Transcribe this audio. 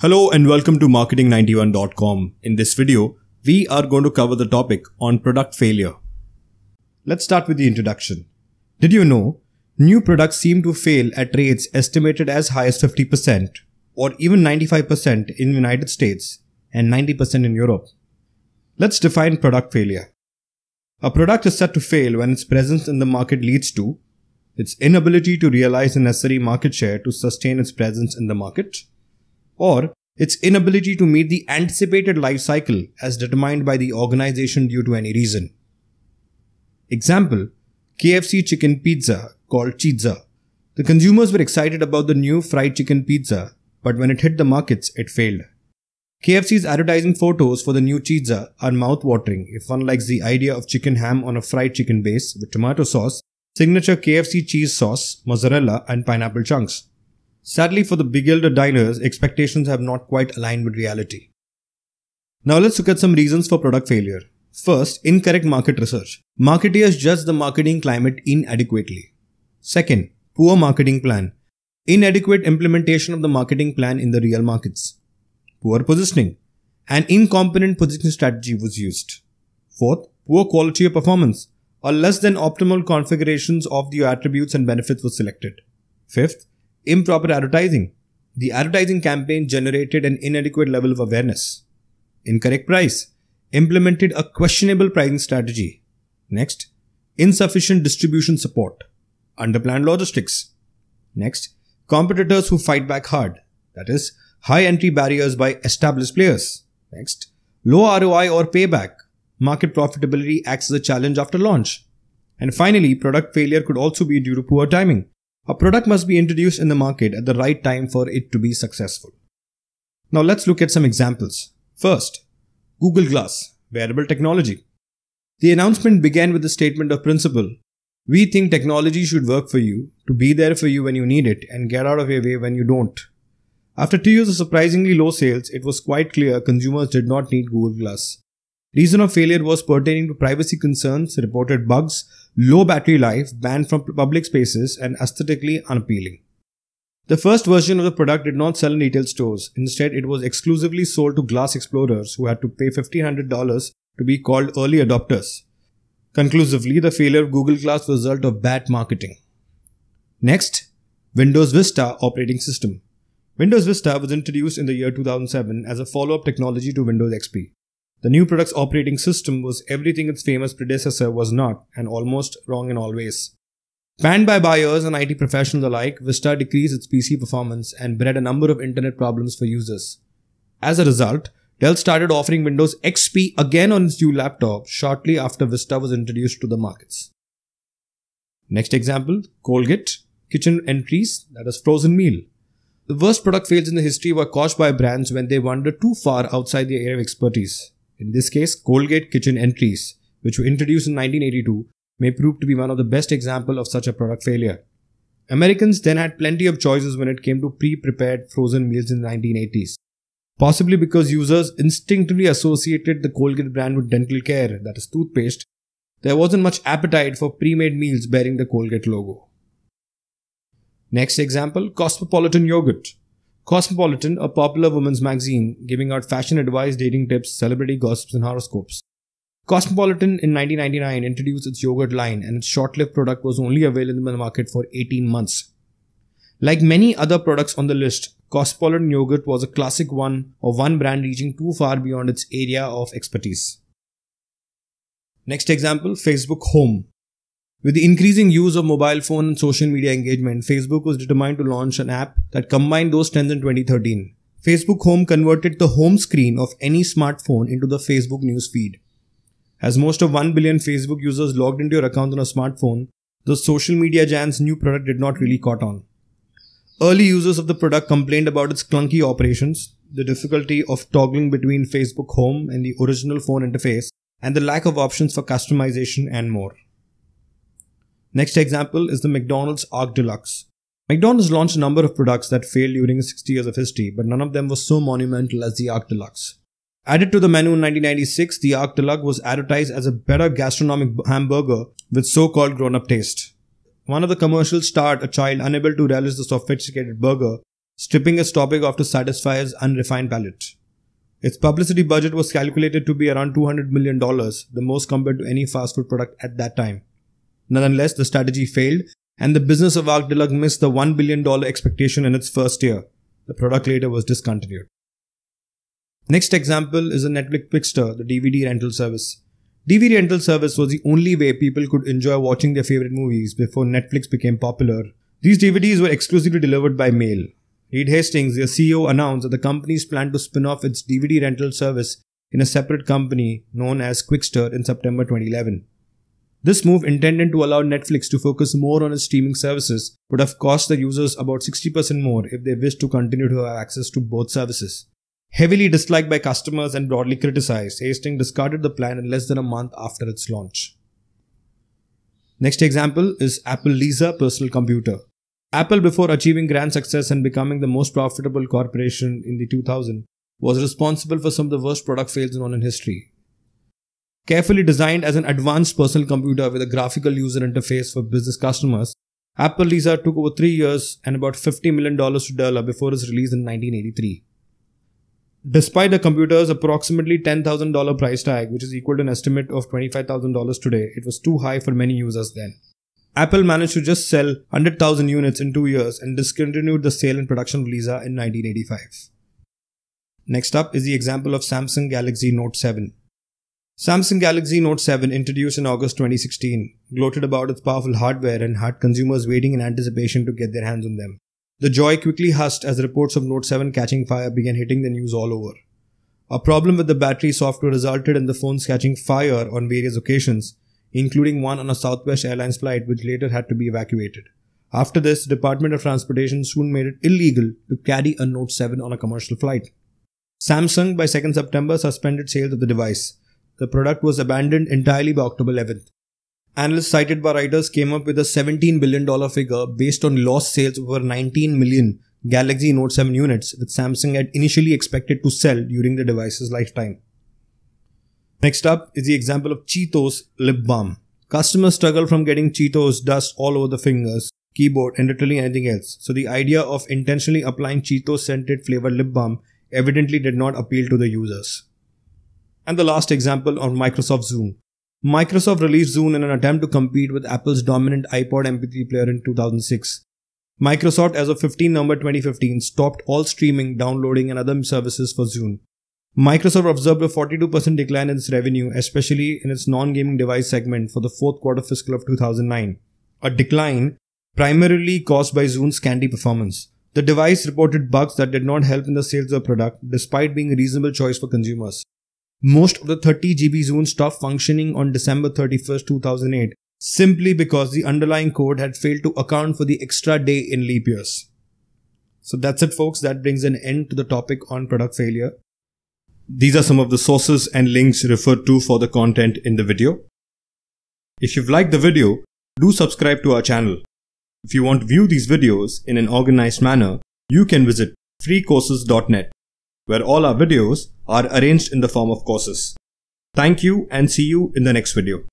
Hello and welcome to marketing91.com. In this video, we are going to cover the topic on product failure. Let's start with the introduction. Did you know new products seem to fail at rates estimated as high as 50% or even 95% in the United States and 90% in Europe? Let's define product failure. A product is said to fail when its presence in the market leads to its inability to realize the necessary market share to sustain its presence in the market, or its inability to meet the anticipated life cycle as determined by the organization due to any reason. Example KFC chicken pizza called Chizza. The consumers were excited about the new fried chicken pizza, but when it hit the markets, it failed. KFC's advertising photos for the new Chizza are mouth-watering if one likes the idea of chicken ham on a fried chicken base with tomato sauce, signature KFC cheese sauce, mozzarella, and pineapple chunks. Sadly for the big-elder diners, expectations have not quite aligned with reality. Now let's look at some reasons for product failure. First, incorrect market research. Marketeers judge the marketing climate inadequately. Second, poor marketing plan. Inadequate implementation of the marketing plan in the real markets. Poor positioning. An incompetent positioning strategy was used. Fourth, poor quality of performance or less than optimal configurations of the attributes and benefits were selected. Fifth, Improper advertising. The advertising campaign generated an inadequate level of awareness. Incorrect price. Implemented a questionable pricing strategy. Next, insufficient distribution support. Underplanned logistics. Next, competitors who fight back hard. That is, high entry barriers by established players. Next, low ROI or payback. Market profitability acts as a challenge after launch. And finally, product failure could also be due to poor timing. A product must be introduced in the market at the right time for it to be successful. Now let's look at some examples. First, Google Glass, wearable technology. The announcement began with the statement of principle We think technology should work for you, to be there for you when you need it, and get out of your way when you don't. After two years of surprisingly low sales, it was quite clear consumers did not need Google Glass. Reason of failure was pertaining to privacy concerns, reported bugs, low battery life, banned from public spaces, and aesthetically unappealing. The first version of the product did not sell in retail stores. Instead, it was exclusively sold to glass explorers who had to pay $1,500 to be called early adopters. Conclusively, the failure of Google Glass was a result of bad marketing. Next, Windows Vista operating system. Windows Vista was introduced in the year 2007 as a follow-up technology to Windows XP. The new product's operating system was everything its famous predecessor was not, and almost wrong in all ways. Panned by buyers and IT professionals alike, Vista decreased its PC performance and bred a number of internet problems for users. As a result, Dell started offering Windows XP again on its new laptop shortly after Vista was introduced to the markets. Next example, Colgate, kitchen entries, that is frozen meal. The worst product fails in the history were caused by brands when they wandered too far outside their area of expertise. In this case, Colgate kitchen entries, which were introduced in 1982, may prove to be one of the best example of such a product failure. Americans then had plenty of choices when it came to pre-prepared frozen meals in the 1980s, possibly because users instinctively associated the Colgate brand with dental care, that is toothpaste. There wasn't much appetite for pre-made meals bearing the Colgate logo. Next example, Cosmopolitan yogurt. Cosmopolitan, a popular women's magazine giving out fashion advice, dating tips, celebrity gossips, and horoscopes. Cosmopolitan in 1999 introduced its yogurt line, and its short lived product was only available in the market for 18 months. Like many other products on the list, Cosmopolitan yogurt was a classic one of one brand reaching too far beyond its area of expertise. Next example Facebook Home, with the increasing use of mobile phone and social media engagement, Facebook was determined to launch an app that combined those trends in 2013. Facebook Home converted the home screen of any smartphone into the Facebook news feed. As most of 1 billion Facebook users logged into your account on a smartphone, the social media giant's new product did not really caught on. Early users of the product complained about its clunky operations, the difficulty of toggling between Facebook Home and the original phone interface, and the lack of options for customization and more. Next example is the McDonald's Arc Deluxe. McDonald's launched a number of products that failed during its 60 years of history, but none of them was so monumental as the Arc Deluxe. Added to the menu in 1996, the Arc Deluxe was advertised as a better gastronomic hamburger with so-called grown-up taste. One of the commercials starred a child unable to relish the sophisticated burger, stripping its topic off to satisfy his unrefined palate. Its publicity budget was calculated to be around $200 million, the most compared to any fast food product at that time. Nonetheless, the strategy failed, and the business of Arc Deluxe missed the $1 billion expectation in its first year. The product later was discontinued. Next example is the Netflix Quickster, the DVD rental service. DVD rental service was the only way people could enjoy watching their favorite movies before Netflix became popular. These DVDs were exclusively delivered by mail. Reed Hastings, their CEO, announced that the company's plan to spin off its DVD rental service in a separate company known as Quickster in September 2011. This move, intended to allow Netflix to focus more on its streaming services, would have cost the users about 60% more if they wished to continue to have access to both services. Heavily disliked by customers and broadly criticized, Hastings discarded the plan in less than a month after its launch. Next example is Apple Lisa Personal Computer. Apple, before achieving grand success and becoming the most profitable corporation in the 2000s, was responsible for some of the worst product known in modern history. Carefully designed as an advanced personal computer with a graphical user interface for business customers, Apple Lisa took over three years and about $50 million to develop before its release in 1983. Despite the computer's approximately $10,000 price tag, which is equal to an estimate of $25,000 today, it was too high for many users then. Apple managed to just sell 100,000 units in two years and discontinued the sale and production of Lisa in 1985. Next up is the example of Samsung Galaxy Note 7. Samsung Galaxy Note 7, introduced in August 2016, gloated about its powerful hardware and had consumers waiting in anticipation to get their hands on them. The joy quickly hushed as reports of Note 7 catching fire began hitting the news all over. A problem with the battery software resulted in the phones catching fire on various occasions, including one on a Southwest Airlines flight which later had to be evacuated. After this, the Department of Transportation soon made it illegal to carry a Note 7 on a commercial flight. Samsung by 2nd September suspended sales of the device the product was abandoned entirely by October 11th. Analysts cited by writers came up with a $17 billion figure based on lost sales of over 19 million Galaxy Note 7 units that Samsung had initially expected to sell during the device's lifetime. Next up is the example of Cheetos lip balm. Customers struggle from getting Cheetos dust all over the fingers, keyboard, and literally anything else. So the idea of intentionally applying Cheetos scented flavored lip balm evidently did not appeal to the users. And the last example on Microsoft Zoom. Microsoft released Zoom in an attempt to compete with Apple's dominant iPod MP3 player in 2006. Microsoft, as of 15 November 2015, stopped all streaming, downloading, and other services for Zoom. Microsoft observed a 42% decline in its revenue, especially in its non gaming device segment for the fourth quarter fiscal of 2009, a decline primarily caused by Zoom's scanty performance. The device reported bugs that did not help in the sales of the product, despite being a reasonable choice for consumers most of the 30 GB zones stopped functioning on December 31, 2008, simply because the underlying code had failed to account for the extra day in leap years. So that's it, folks. That brings an end to the topic on product failure. These are some of the sources and links referred to for the content in the video. If you've liked the video, do subscribe to our channel. If you want to view these videos in an organized manner, you can visit freecourses.net, where all our videos are arranged in the form of courses. Thank you and see you in the next video.